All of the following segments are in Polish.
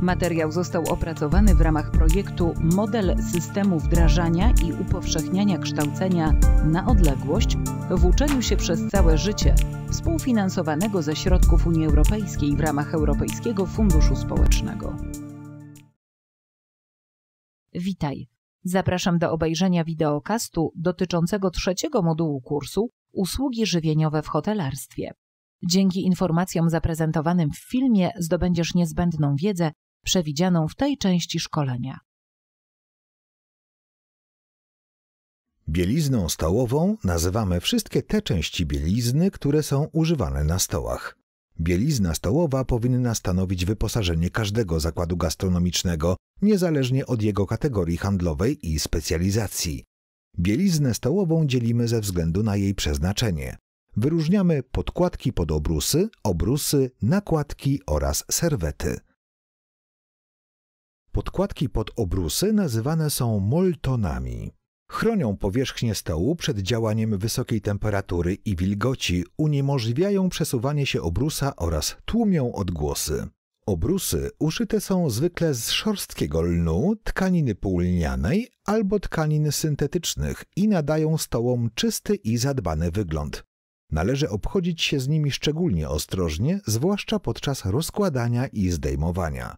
Materiał został opracowany w ramach projektu Model systemu wdrażania i upowszechniania kształcenia na odległość w uczeniu się przez całe życie, współfinansowanego ze środków Unii Europejskiej w ramach Europejskiego Funduszu Społecznego. Witaj. Zapraszam do obejrzenia wideokastu dotyczącego trzeciego modułu kursu Usługi żywieniowe w hotelarstwie. Dzięki informacjom zaprezentowanym w filmie zdobędziesz niezbędną wiedzę przewidzianą w tej części szkolenia. Bielizną stołową nazywamy wszystkie te części bielizny, które są używane na stołach. Bielizna stołowa powinna stanowić wyposażenie każdego zakładu gastronomicznego, niezależnie od jego kategorii handlowej i specjalizacji. Bieliznę stołową dzielimy ze względu na jej przeznaczenie. Wyróżniamy podkładki pod obrusy, obrusy, nakładki oraz serwety. Podkładki pod obrusy nazywane są moltonami. Chronią powierzchnię stołu przed działaniem wysokiej temperatury i wilgoci, uniemożliwiają przesuwanie się obrusa oraz tłumią odgłosy. Obrusy uszyte są zwykle z szorstkiego lnu, tkaniny półlnianej albo tkanin syntetycznych i nadają stołom czysty i zadbany wygląd. Należy obchodzić się z nimi szczególnie ostrożnie, zwłaszcza podczas rozkładania i zdejmowania.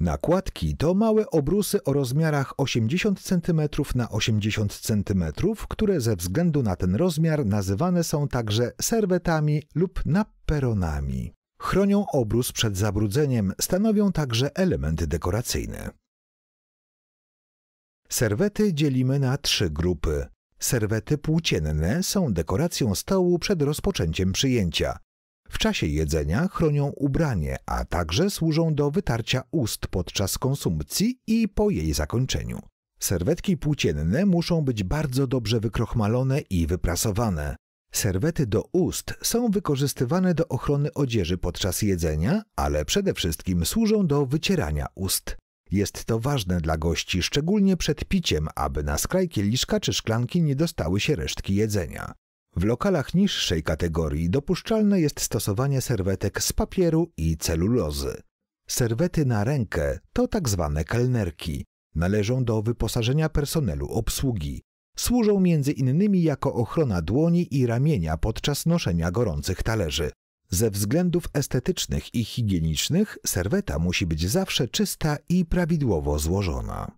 Nakładki to małe obrusy o rozmiarach 80 cm na 80 cm, które ze względu na ten rozmiar nazywane są także serwetami lub naperonami. Chronią obrus przed zabrudzeniem, stanowią także elementy dekoracyjne. Serwety dzielimy na trzy grupy. Serwety płócienne są dekoracją stołu przed rozpoczęciem przyjęcia. W czasie jedzenia chronią ubranie, a także służą do wytarcia ust podczas konsumpcji i po jej zakończeniu. Serwetki płócienne muszą być bardzo dobrze wykrochmalone i wyprasowane. Serwety do ust są wykorzystywane do ochrony odzieży podczas jedzenia, ale przede wszystkim służą do wycierania ust. Jest to ważne dla gości, szczególnie przed piciem, aby na skraj kieliszka czy szklanki nie dostały się resztki jedzenia. W lokalach niższej kategorii dopuszczalne jest stosowanie serwetek z papieru i celulozy. Serwety na rękę to tak zwane kelnerki. Należą do wyposażenia personelu obsługi. Służą między innymi jako ochrona dłoni i ramienia podczas noszenia gorących talerzy. Ze względów estetycznych i higienicznych serweta musi być zawsze czysta i prawidłowo złożona.